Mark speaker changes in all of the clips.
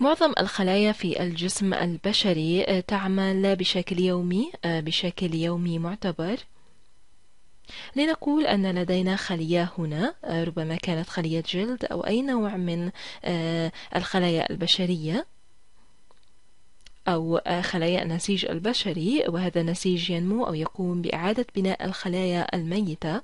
Speaker 1: معظم الخلايا في الجسم البشري آه، تعمل بشكل يومي آه، بشكل يومي معتبر لنقول أن لدينا خلية هنا آه، ربما كانت خلية جلد أو أي نوع من الخلايا البشرية أو خلايا النسيج البشري وهذا النسيج ينمو أو يقوم بإعادة بناء الخلايا الميتة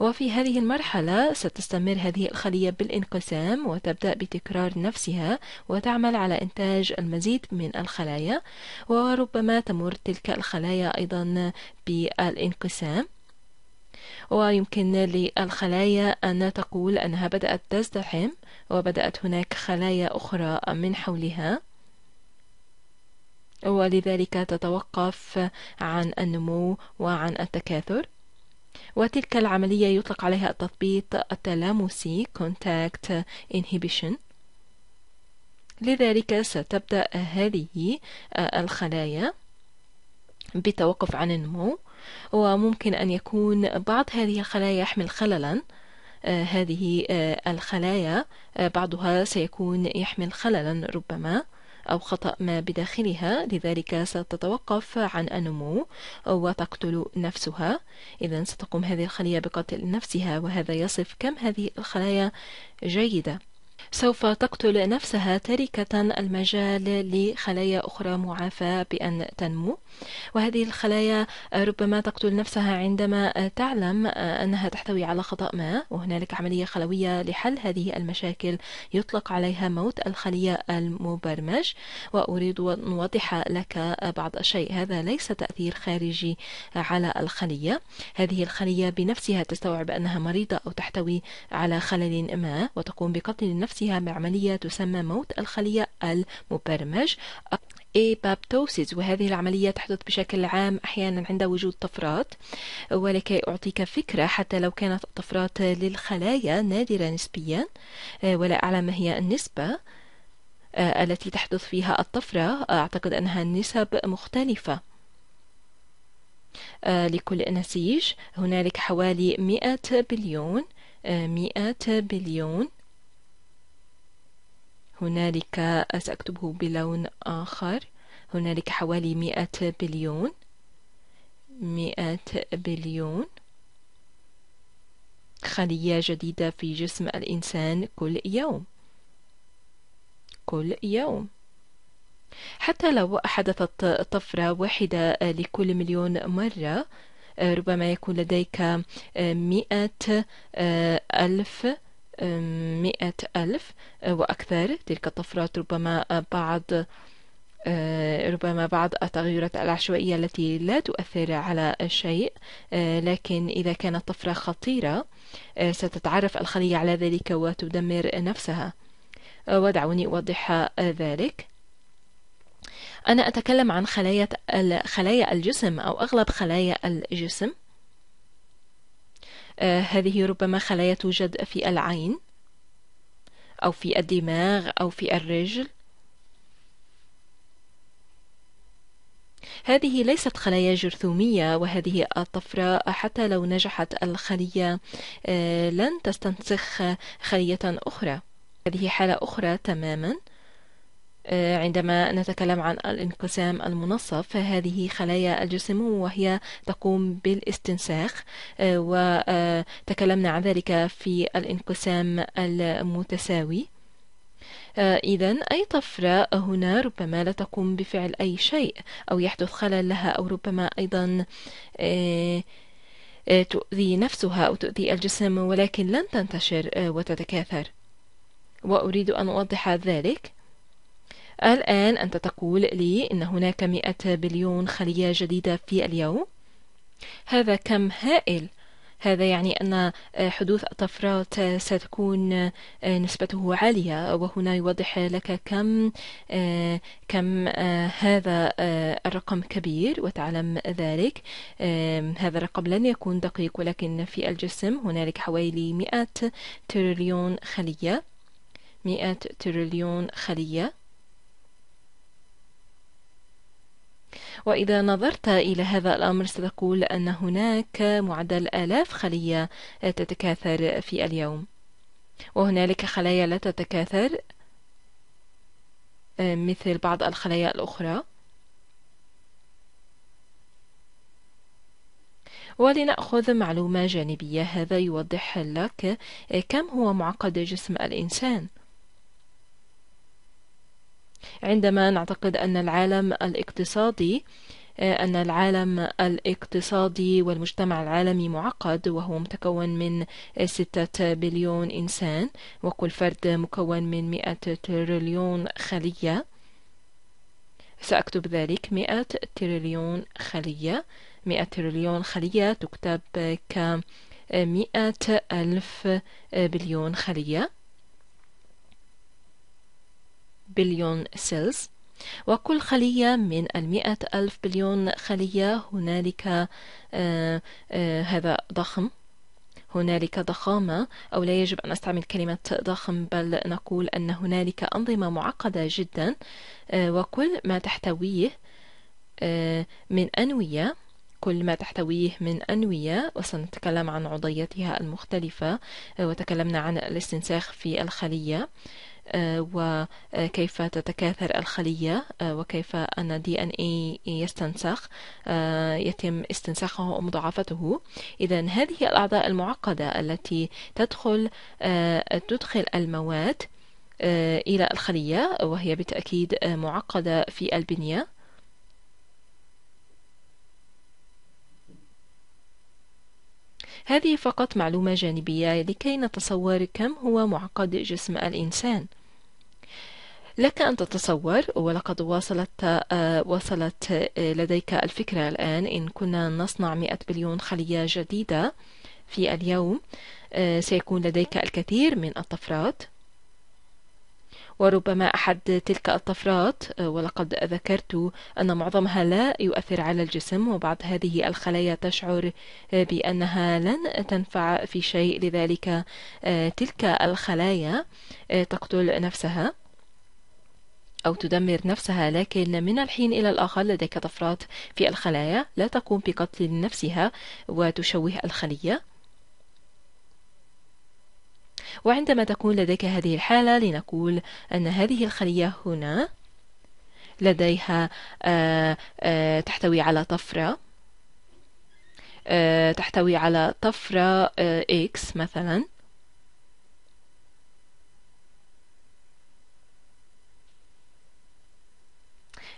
Speaker 1: وفي هذه المرحلة ستستمر هذه الخلية بالانقسام وتبدأ بتكرار نفسها وتعمل على إنتاج المزيد من الخلايا وربما تمر تلك الخلايا أيضا بالانقسام ويمكن للخلايا أن تقول أنها بدأت تزدحم وبدأت هناك خلايا أخرى من حولها ولذلك تتوقف عن النمو وعن التكاثر وتلك العملية يطلق عليها التثبيط التلامسي contact inhibition لذلك ستبدأ هذه آه، الخلايا بالتوقف عن النمو وممكن أن يكون بعض هذه الخلايا يحمل خللا آه، هذه آه، الخلايا بعضها سيكون يحمل خللا ربما أو خطأ ما بداخلها لذلك ستتوقف عن النمو وتقتل نفسها إذا ستقوم هذه الخلية بقتل نفسها وهذا يصف كم هذه الخلايا جيدة سوف تقتل نفسها تركة المجال لخلايا أخرى معافاة بأن تنمو وهذه الخلايا ربما تقتل نفسها عندما تعلم أنها تحتوي على خطأ ما وهنالك عملية خلوية لحل هذه المشاكل يطلق عليها موت الخلية المبرمج وأريد أن أوضح لك بعض الشيء هذا ليس تأثير خارجي على الخلية هذه الخلية بنفسها تستوعب أنها مريضة أو تحتوي على خلل ما وتقوم بقتل نفسها فيها بعمليه تسمى موت الخلية المبرمج إيبابتوسيس وهذه العملية تحدث بشكل عام أحيانا عند وجود طفرات ولكي أعطيك فكرة حتى لو كانت الطفرات للخلايا نادرة نسبيا ولا أعلم ما هي النسبة التي تحدث فيها الطفرة أعتقد أنها نسب مختلفة لكل نسيج هنالك حوالي 100 بليون 100 بليون هنالك سأكتبه بلون آخر هنالك حوالي مئة بليون مئة بليون خلية جديدة في جسم الإنسان كل يوم كل يوم حتى لو حدثت طفرة واحدة لكل مليون مرة ربما يكون لديك مئة ألف مئة ألف آه، وأكثر تلك الطفرات ربما آه، بعض آه، ربما بعض التغيرات العشوائية التي لا تؤثر على شيء لكن إذا كانت طفرة خطيرة ستتعرف الخلية على ذلك وتدمر نفسها ودعوني أوضح ذلك أنا أتكلم عن خلايا الجسم أو أغلب خلايا الجسم آه، هذه ربما خلايا توجد في العين أو في الدماغ أو في الرجل هذه ليست خلايا جرثومية وهذه الطفرة حتى لو نجحت الخلية آه، لن تستنسخ خلية أخرى هذه حالة أخرى تماما آه، عندما نتكلم عن الانقسام المنصف فهذه خلايا الجسم وهي تقوم بالاستنساخ آه، وتكلمنا آه، عن ذلك في الانقسام المتساوي إذا أي طفرة هنا ربما لا تقوم بفعل أي شيء أو يحدث خلل لها أو ربما أيضا تؤذي نفسها أو تؤذي الجسم ولكن لن تنتشر وتتكاثر وأريد أن أوضح ذلك الآن أنت تقول لي إن هناك مئة بليون خلية جديدة في اليوم هذا كم هائل هذا يعني أن آه، حدوث الطفرات آه، ستكون آه، نسبته عالية وهنا يوضح لك كم كم هذا الرقم كبير وتعلم ذلك هذا الرقم لن يكون دقيق ولكن في الجسم هنالك حوالي مئة تريليون خلية مئة تريليون خلية ميه تريليون خلية وإذا نظرت إلى هذا الأمر ستقول أن هناك معدل آلاف خلية تتكاثر في اليوم وهنالك خلايا لا تتكاثر آه، مثل بعض الخلايا الأخرى ولنأخذ معلومة جانبية هذا يوضح لك آه، كم هو معقد جسم الإنسان عندما نعتقد أن العالم الاقتصادي آه، أن العالم الاقتصادي والمجتمع العالمي معقد وهو متكون من ستة بليون إنسان وكل فرد مكون من مئة تريليون خلية سأكتب ذلك مئة تريليون خلية مئة تريليون خلية تكتب كمئة ألف بليون خلية بليون سيلز وكل خلية من المئة ألف بليون خلية هنالك آه، آه، هذا ضخم هنالك ضخامة أو لا يجب أن أستعمل كلمة ضخم بل نقول أن هنالك أنظمة معقدة جدا آه، وكل ما تحتويه من أنوية كل ما تحتويه من أنوية وسنتكلم عن عضياتها المختلفة آه، وتكلمنا عن الاستنساخ في الخلية آه، وكيف تتكاثر الخلية آه، وكيف أن دي ان اي يستنسخ يتم استنساخه ومضاعفته إذا هذه الأعضاء المعقدة التي تدخل تدخل المواد إلى الخلية وهي بالتأكيد معقدة في البنية هذه فقط معلومة جانبية لكي نتصور كم هو معقد جسم الإنسان لك أن تتصور ولقد وصلت آه، وصلت آه، لديك الفكرة الآن إن كنا نصنع مئة بليون خلية جديدة في اليوم آه، سيكون لديك الكثير من الطفرات وربما أحد تلك الطفرات آه، ولقد ذكرت أن معظمها لا يؤثر على الجسم وبعض هذه الخلايا تشعر آه، بأنها لن تنفع في شيء لذلك آه، تلك الخلايا تقتل نفسها أو تدمر نفسها لكن من الحين إلى الآخر لديك طفرات في الخلايا لا تقوم بقتل نفسها وتشوه الخلية وعندما تكون لديك هذه الحالة لنقول أن هذه الخلية هنا لديها آه، آه، تحتوي على طفرة آه، تحتوي على طفرة X مثلا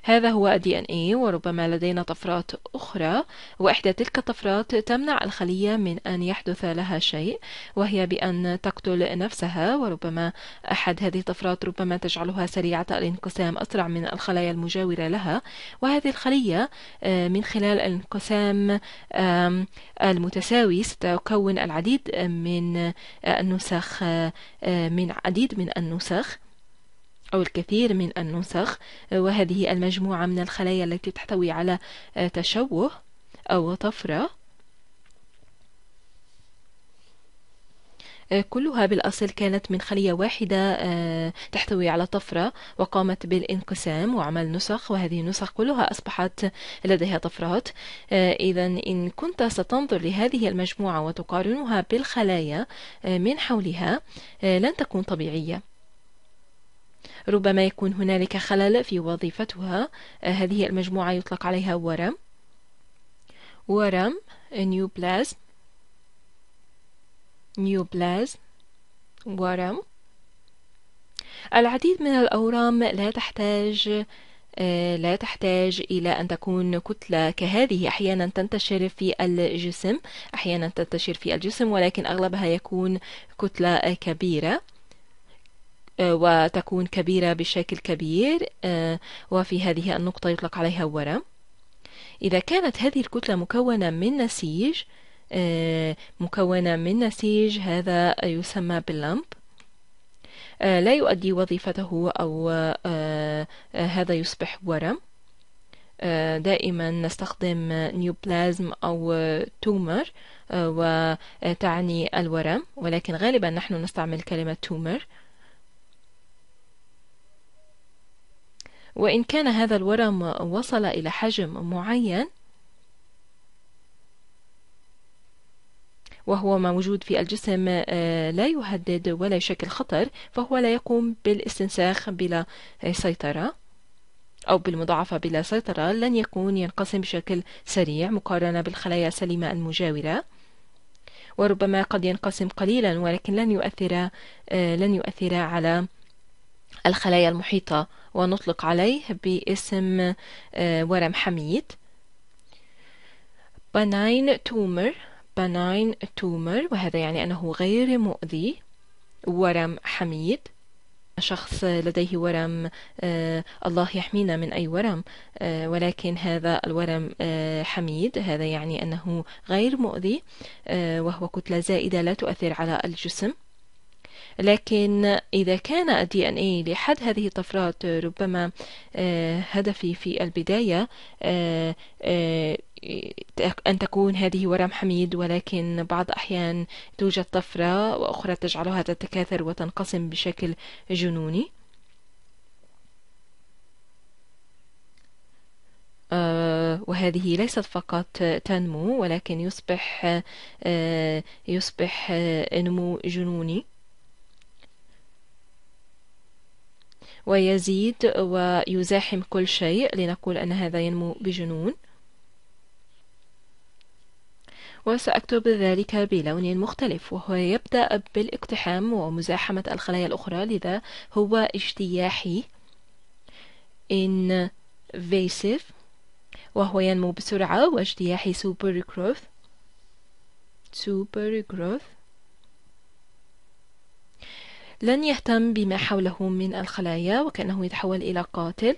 Speaker 1: هذا هو الدي ان اي وربما لدينا طفرات أخرى وإحدى تلك الطفرات تمنع الخلية من أن يحدث لها شيء وهي بأن تقتل نفسها وربما أحد هذه الطفرات ربما تجعلها سريعة الانقسام أسرع من الخلايا المجاورة لها وهذه الخلية آه، من خلال الانقسام المتساوي ستكون العديد من النسخ آه، من عديد من النسخ أو الكثير من النسخ آه، وهذه المجموعة من الخلايا التي تحتوي على آه، تشوه أو طفرة آه، كلها بالأصل كانت من خلية واحدة تحتوي على طفرة وقامت بالانقسام وعمل نسخ وهذه النسخ كلها أصبحت لديها طفرات إذا إن كنت ستنظر لهذه المجموعة وتقارنها بالخلايا من حولها لن تكون طبيعية ربما يكون هنالك خلل في وظيفتها آه، هذه المجموعة يطلق عليها ورم ورم نيوبلازم نيوبلازم ورم العديد من الأورام لا تحتاج آه، لا تحتاج إلى أن تكون كتلة كهذه أحيانا تنتشر في الجسم أحيانا تنتشر في الجسم ولكن أغلبها يكون كتلة كبيرة آه، وتكون كبيرة بشكل كبير آه، وفي هذه النقطة يطلق عليها ورم إذا كانت هذه الكتلة مكونة من نسيج آه، مكونة من نسيج هذا يسمى باللمب لا يؤدي وظيفته أو هذا يصبح ورم دائما نستخدم نيوبلازم أو تومر وتعني الورم ولكن غالبا نحن نستعمل كلمة تومر وإن كان هذا الورم وصل إلى حجم معين وهو موجود في الجسم آه، لا يهدد ولا يشكل خطر فهو لا يقوم بالاستنساخ بلا سيطرة أو بالمضاعفة بلا سيطرة لن يكون ينقسم بشكل سريع مقارنة بالخلايا السليمة المجاورة وربما قد ينقسم قليلا ولكن لن يؤثر آه، لن يؤثر على الخلايا المحيطة ونطلق عليه باسم آه، ورم حميد benign tumor benign tumor وهذا يعني أنه غير مؤذي ورم حميد شخص لديه ورم آه، الله يحمينا من أي ورم آه، ولكن هذا الورم حميد هذا يعني أنه غير مؤذي وهو كتلة زائدة لا تؤثر على الجسم لكن إذا كان الدي إن إيه لحد هذه الطفرات آه، ربما آه، هدفي في البداية آه، أن تكون هذه ورم حميد ولكن بعض الأحيان توجد طفرة وأخرى تجعلها تتكاثر وتنقسم بشكل جنوني وهذه ليست فقط تنمو ولكن يصبح يصبح نمو جنوني ويزيد ويزاحم كل شيء لنقول أن هذا ينمو بجنون وسأكتب ذلك بلون مختلف وهو يبدأ بالاقتحام ومزاحمة الخلايا الأخرى لذا هو اجتياحي invasive وهو ينمو بسرعة واجتياحي super growth super growth لن يهتم بما حوله من الخلايا وكأنه يتحول إلى قاتل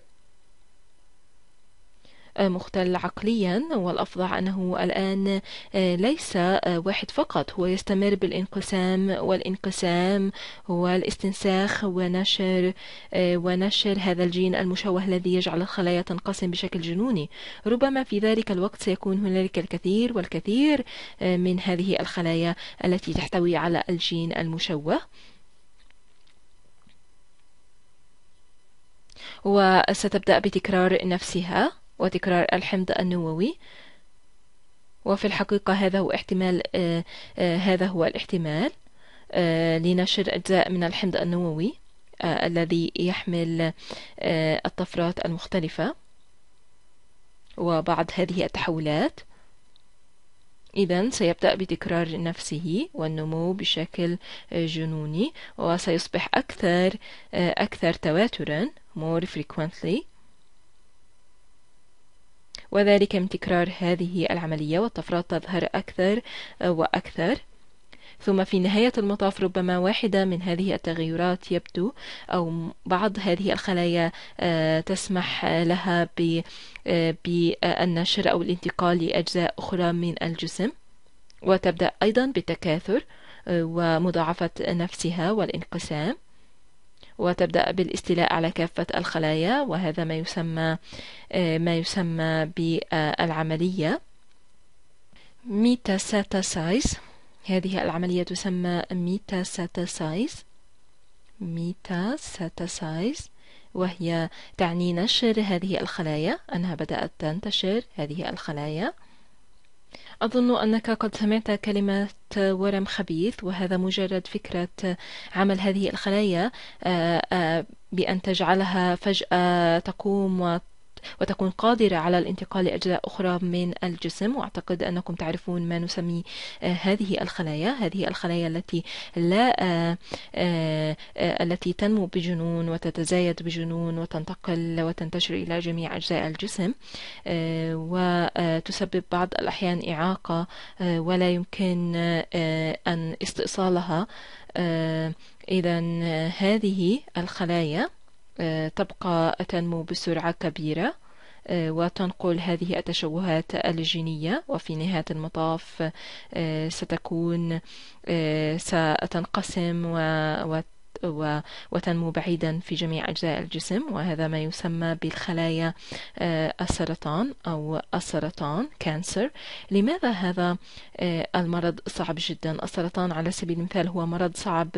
Speaker 1: آه، مختل عقليا والأفظع أنه الآن آه، ليس آه، واحد فقط هو يستمر بالانقسام والانقسام والاستنساخ ونشر ونشر هذا الجين المشوه الذي يجعل الخلايا تنقسم بشكل جنوني ربما في ذلك الوقت سيكون هنالك الكثير والكثير من هذه الخلايا التي تحتوي على الجين المشوه وستبدأ بتكرار نفسها وتكرار الحمض النووي وفي الحقيقة هذا هو احتمال آه، آه، هذا هو الاحتمال آه، لنشر أجزاء من الحمض النووي الذي يحمل الطفرات المختلفة وبعض هذه التحولات إذا سيبدأ بتكرار نفسه والنمو بشكل جنوني وسيصبح أكثر أكثر تواترا more frequently وذلك من تكرار هذه العملية والطفرات تظهر أكثر آه، وأكثر ثم في نهاية المطاف ربما واحدة من هذه التغيرات يبدو أو بعض هذه الخلايا آه، تسمح لها آه، بالنشر أو الانتقال لأجزاء أخرى من الجسم وتبدأ أيضا بالتكاثر ومضاعفة نفسها والانقسام وتبدأ بالاستيلاء على كافة الخلايا وهذا ما يسمى آه، ما يسمى بالعملية ميتاساتاسايز هذه العملية تسمى ميتاساتاسايز ميتاساتاسايز وهي تعني نشر هذه الخلايا أنها بدأت تنتشر هذه الخلايا أظن أنك قد سمعت كلمة ورم خبيث وهذا مجرد فكرة عمل هذه الخلايا آه، آه، بأن تجعلها فجأة تقوم وتكون قادرة على الانتقال لأجزاء أخرى من الجسم وأعتقد أنكم تعرفون ما نسمي آه، هذه الخلايا هذه الخلايا التي لا آه، آه، التي تنمو بجنون وتتزايد بجنون وتنتقل وتنتشر إلى جميع أجزاء الجسم وتسبب بعض الأحيان إعاقة ولا يمكن أن استئصالها إذا هذه الخلايا آه، تبقى تنمو بسرعة كبيرة آه، وتنقل هذه التشوهات الجينية وفي نهاية المطاف آه، ستكون ستنقسم وتنمو بعيدا في جميع أجزاء الجسم وهذا ما يسمى بالخلايا السرطان أو السرطان كانسر لماذا هذا المرض صعب جدا السرطان على سبيل المثال هو مرض صعب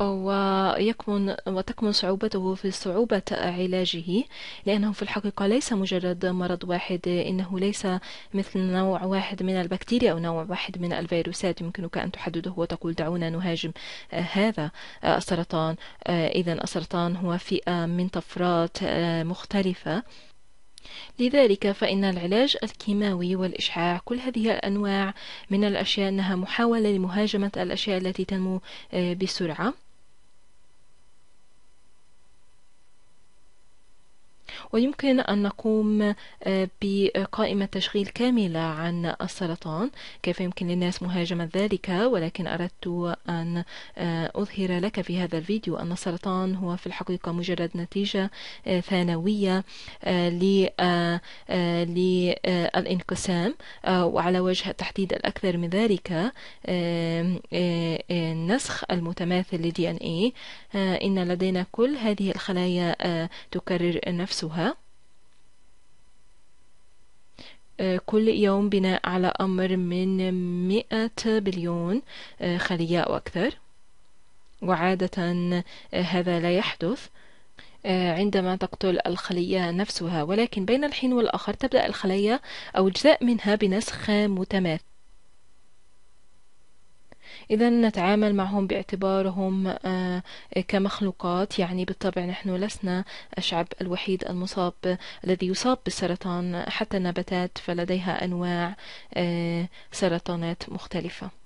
Speaker 1: ويكمن وتكمن صعوبته في صعوبة علاجه لأنه في الحقيقة ليس مجرد مرض واحد إنه ليس مثل نوع واحد من البكتيريا أو نوع واحد من الفيروسات يمكنك أن تحدده وتقول دعونا نهاجم هذا السرطان إذا السرطان هو فئة من طفرات مختلفة لذلك فإن العلاج الكيماوي والإشعاع كل هذه الأنواع من الأشياء أنها محاولة لمهاجمة الأشياء التي تنمو بسرعة ويمكن أن نقوم آه، بقائمة تشغيل كاملة عن السرطان كيف يمكن للناس مهاجمة ذلك ولكن أردت أن آه، أظهر لك في هذا الفيديو أن السرطان هو في الحقيقة مجرد نتيجة آه، ثانوية للانقسام وعلى وجه التحديد الأكثر من ذلك النسخ المتماثل لدي ان اي إن لدينا كل هذه الخلايا تكرر نفسها تدرسها آه، كل يوم بناء على أمر من مئة بليون آه، خلية أو أكثر وعادة آه، هذا لا يحدث عندما تقتل الخلية نفسها ولكن بين الحين والآخر تبدأ الخلية أو أجزاء منها بنسخ متماثل إذا نتعامل معهم باعتبارهم آه، كمخلوقات يعني بالطبع نحن لسنا الشعب الوحيد المصاب الذي يصاب بالسرطان حتى النباتات فلديها أنواع آه، سرطانات مختلفة